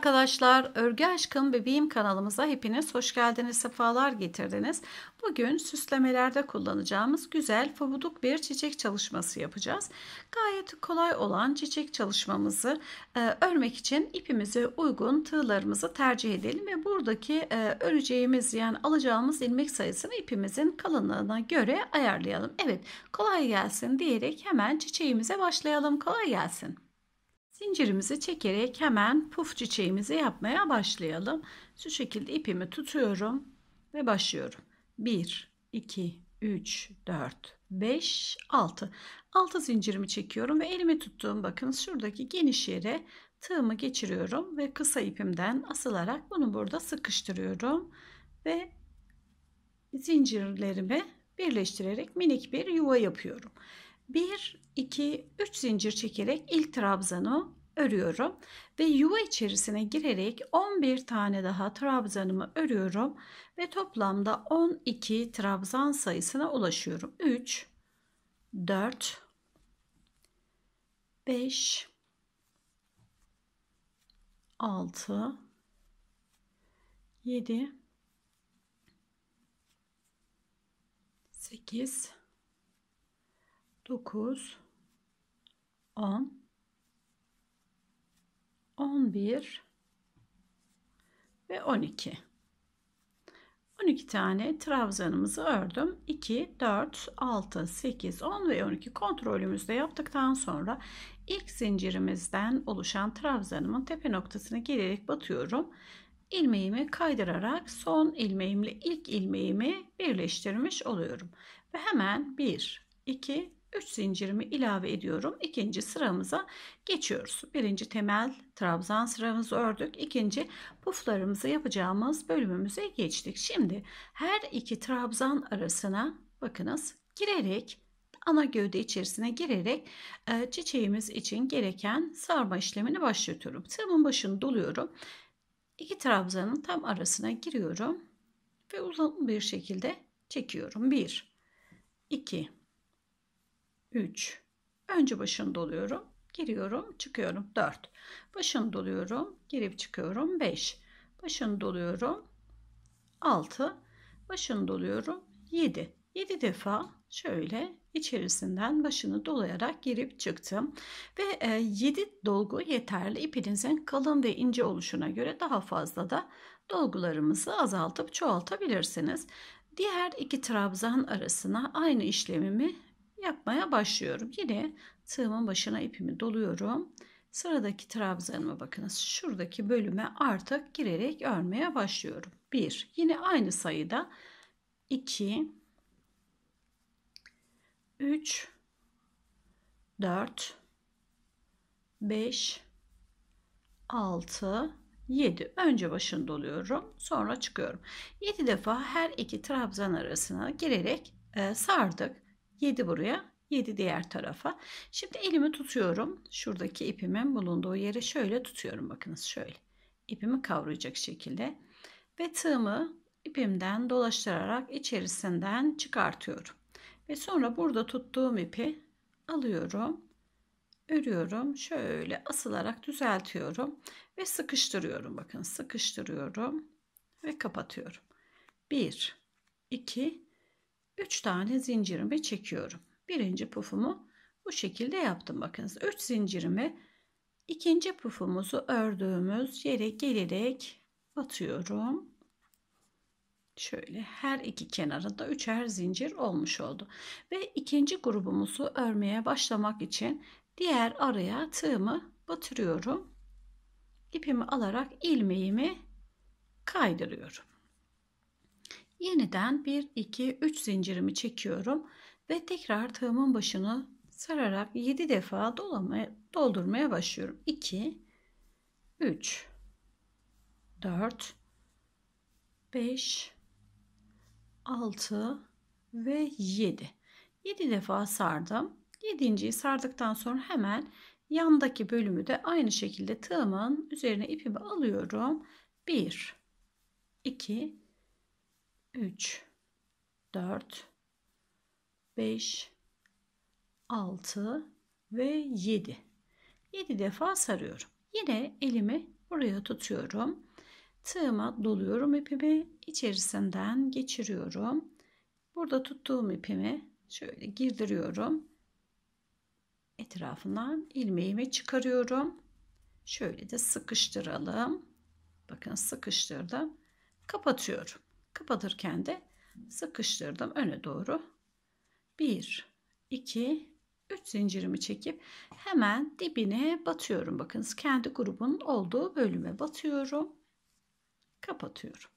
arkadaşlar, Örgü Aşkım Bebeğim kanalımıza hepiniz hoş geldiniz, sefalar getirdiniz. Bugün süslemelerde kullanacağımız güzel fabuduk bir çiçek çalışması yapacağız. Gayet kolay olan çiçek çalışmamızı e, örmek için ipimize uygun tığlarımızı tercih edelim ve buradaki e, öreceğimiz yani alacağımız ilmek sayısını ipimizin kalınlığına göre ayarlayalım. Evet kolay gelsin diyerek hemen çiçeğimize başlayalım. Kolay gelsin. Zincirimizi çekerek hemen puf çiçeğimizi yapmaya başlayalım. Şu şekilde ipimi tutuyorum ve başlıyorum. 1, 2, 3, 4, 5, 6. 6 zincirimi çekiyorum ve elimi tuttuğum bakın şuradaki geniş yere tığımı geçiriyorum ve kısa ipimden asılarak bunu burada sıkıştırıyorum ve zincirlerimi birleştirerek minik bir yuva yapıyorum. 1, 2, 3 zincir çekerek ilk trabzanı örüyorum ve yuva içerisine girerek 11 tane daha trabzanımı örüyorum ve toplamda 12 trabzan sayısına ulaşıyorum. 3 4 5 6 7 8 9 10 11 ve 12 12 tane trabzanımızı ördüm 2 4 6 8 10 ve 12 kontrolümüzde yaptıktan sonra ilk zincirimizden oluşan trabzanımın tepe noktasına gelerek batıyorum ilmeğimi kaydırarak son ilmeğimle ilk ilmeğimi birleştirmiş oluyorum ve hemen 1 2 3 zincirimi ilave ediyorum. İkinci sıramıza geçiyoruz. Birinci temel trabzan sıramızı ördük. İkinci puflarımızı yapacağımız bölümümüze geçtik. Şimdi her iki trabzan arasına bakınız girerek ana gövde içerisine girerek e, çiçeğimiz için gereken sarma işlemini başlatıyorum. Tığımın başını doluyorum. İki trabzanın tam arasına giriyorum ve uzun bir şekilde çekiyorum. 1 2 3. Önce başını doluyorum. Giriyorum, çıkıyorum. 4. Başını doluyorum, girip çıkıyorum. 5. Başını doluyorum. 6. Başını doluyorum. 7. 7 defa şöyle içerisinden başını dolayarak girip çıktım. Ve 7 e, dolgu yeterli. İpinizin kalın ve ince oluşuna göre daha fazla da dolgularımızı azaltıp çoğaltabilirsiniz. Diğer iki trabzan arasına aynı işlemimi yapmaya başlıyorum. Yine tığımın başına ipimi doluyorum. Sıradaki trabzanıma bakınız. Şuradaki bölüme artık girerek örmeye başlıyorum. 1. Yine aynı sayıda 2 3 4 5 6 7 önce başını doluyorum sonra çıkıyorum 7 defa her iki trabzan arasına girerek e, sardık 7 buraya 7 diğer tarafa. Şimdi elimi tutuyorum. Şuradaki ipimin bulunduğu yere şöyle tutuyorum. Bakınız şöyle. İpimi kavrayacak şekilde. Ve tığımı ipimden dolaştırarak içerisinden çıkartıyorum. Ve sonra burada tuttuğum ipi alıyorum. Örüyorum. Şöyle asılarak düzeltiyorum. Ve sıkıştırıyorum. Bakın sıkıştırıyorum. Ve kapatıyorum. 1, 2, 3 tane zincirimi çekiyorum. Birinci pufumu bu şekilde yaptım. Bakınız 3 zincirimi ikinci pufumuzu ördüğümüz yere gelerek batıyorum. Şöyle her iki kenarında üçer zincir olmuş oldu. Ve ikinci grubumuzu örmeye başlamak için diğer araya tığımı batırıyorum. İpimi alarak ilmeğimi kaydırıyorum. Yeniden 1, 2, 3 zincirimi çekiyorum ve tekrar tığımın başını sararak 7 defa dolamaya, doldurmaya başlıyorum. 2, 3, 4, 5, 6 ve 7. 7 defa sardım. 7.yi sardıktan sonra hemen yandaki bölümü de aynı şekilde tığımın üzerine ipimi alıyorum. 1 2 3 4 5 6 ve 7 7 defa sarıyorum yine elimi buraya tutuyorum tığıma doluyorum ipimi içerisinden geçiriyorum burada tuttuğum ipimi şöyle girdiriyorum etrafından ilmeğimi çıkarıyorum şöyle de sıkıştıralım bakın sıkıştırdım kapatıyorum Kapatırken de sıkıştırdım öne doğru. 1, 2, 3 zincirimi çekip hemen dibine batıyorum. Bakınız kendi grubun olduğu bölüme batıyorum. Kapatıyorum.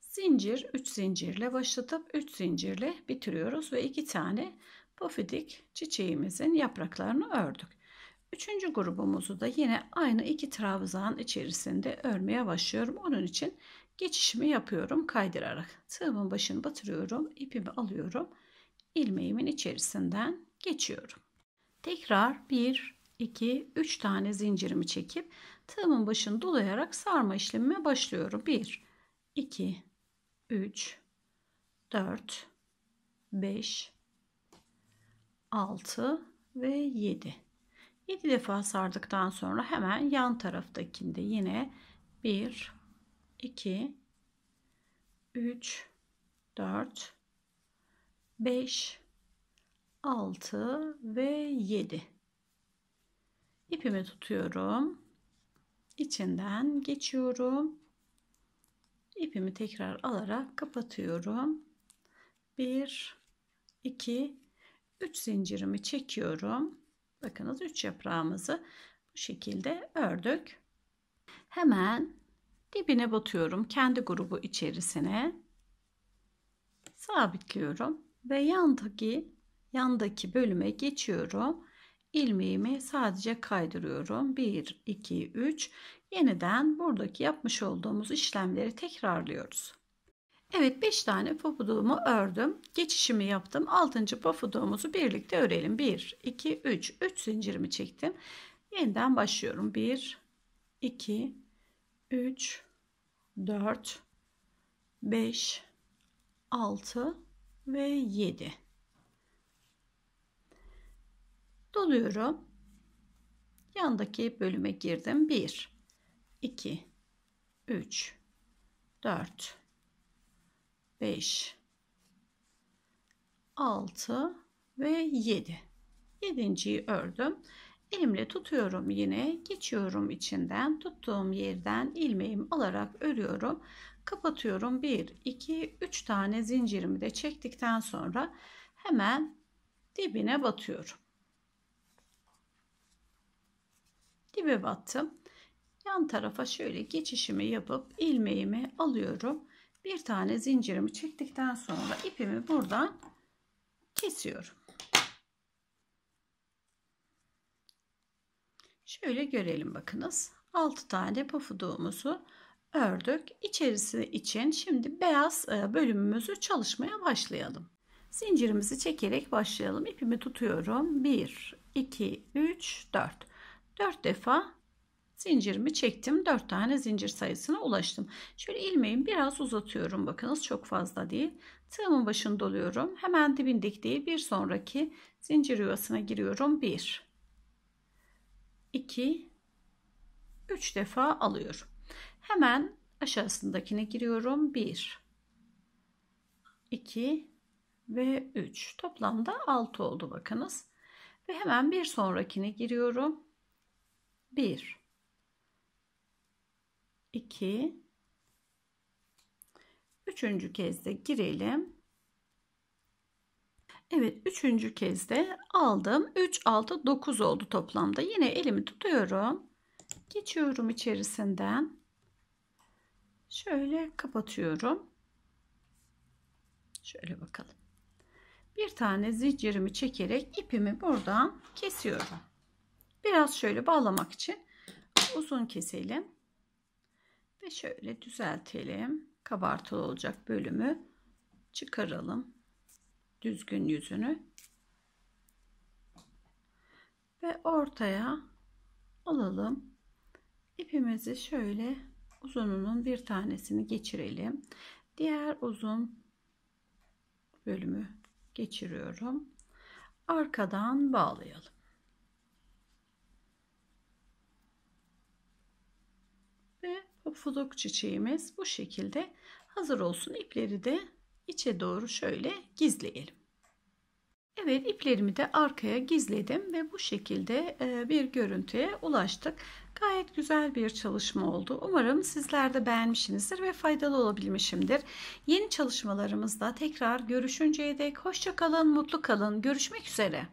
Zincir 3 zincirle başlatıp 3 zincirle bitiriyoruz ve 2 tane pofidik çiçeğimizin yapraklarını ördük. Üçüncü grubumuzu da yine aynı iki trabzan içerisinde örmeye başlıyorum. Onun için geçişimi yapıyorum kaydırarak. Tığımın başını batırıyorum, ipimi alıyorum. ilmeğimin içerisinden geçiyorum. Tekrar 1 2 3 tane zincirimi çekip tığımın başını dolayarak sarma işlemime başlıyorum. 1 2 3 4 5 6 ve 7 7 defa sardıktan sonra hemen yan taraftakinde yine 1 2 3 4 5 6 ve 7 ipimi tutuyorum içinden geçiyorum ipimi tekrar alarak kapatıyorum 1 2 3 zincirimi çekiyorum bakınız 3 yaprağımızı bu şekilde ördük hemen dibine batıyorum kendi grubu içerisine sabitliyorum ve yandaki yandaki bölüme geçiyorum ilmeğimi sadece kaydırıyorum 1 2 3 yeniden buradaki yapmış olduğumuz işlemleri tekrarlıyoruz Evet 5 tane papuduğumu ördüm. Geçişimi yaptım. 6. papuduğumuzu birlikte örelim. 1, 2, 3. 3 zincirimi çektim. Yeniden başlıyorum. 1, 2, 3, 4, 5, 6 ve 7. Doluyorum. Yandaki bölüme girdim. 1, 2, 3, 4, 5, 6 ve 7. Yedinciyi ördüm. Elimle tutuyorum yine geçiyorum içinden tuttuğum yerden ilmeğim alarak örüyorum. Kapatıyorum 1 2 3 tane zincirimi de çektikten sonra hemen dibine batıyorum. Dibe battım. Yan tarafa şöyle geçişimi yapıp ilmeğimi alıyorum. Bir tane zincirimi çektikten sonra ipimi buradan kesiyorum. Şöyle görelim bakınız. 6 tane pafuduğumuzu ördük. İçerisi için şimdi beyaz e, bölümümüzü çalışmaya başlayalım. Zincirimizi çekerek başlayalım. İpimi tutuyorum. 1, 2, 3, 4. 4 defa zincirimi çektim. 4 tane zincir sayısına ulaştım. Şöyle ilmeğimi biraz uzatıyorum. Bakınız çok fazla değil. Tığımın başını doluyorum. Hemen dibindeki değil bir sonraki zincir yuvasına giriyorum. 1, 2, 3 defa alıyorum. Hemen aşağısındakine giriyorum. 1, 2 ve 3. Toplamda 6 oldu bakınız. Ve hemen bir sonrakine giriyorum. 1, 2, üçüncü kez de girelim. Evet üçüncü kez de aldım. 3, 6, 9 oldu toplamda. Yine elimi tutuyorum. Geçiyorum içerisinden. Şöyle kapatıyorum. Şöyle bakalım. Bir tane zincirimi çekerek ipimi buradan kesiyorum. Biraz şöyle bağlamak için uzun keselim. Ve şöyle düzeltelim. Kabartılı olacak bölümü çıkaralım düzgün yüzünü ve ortaya alalım. İpimizi şöyle uzununun bir tanesini geçirelim. Diğer uzun bölümü geçiriyorum. Arkadan bağlayalım. Ve pofuduk çiçeğimiz bu şekilde hazır olsun. İpleri de içe doğru şöyle gizleyelim. Evet iplerimi de arkaya gizledim ve bu şekilde e, bir görüntüye ulaştık. Gayet güzel bir çalışma oldu. Umarım sizler de beğenmişsinizdir ve faydalı olabilmişimdir. Yeni çalışmalarımızda tekrar görüşünceye dek hoşça kalın, mutlu kalın. Görüşmek üzere.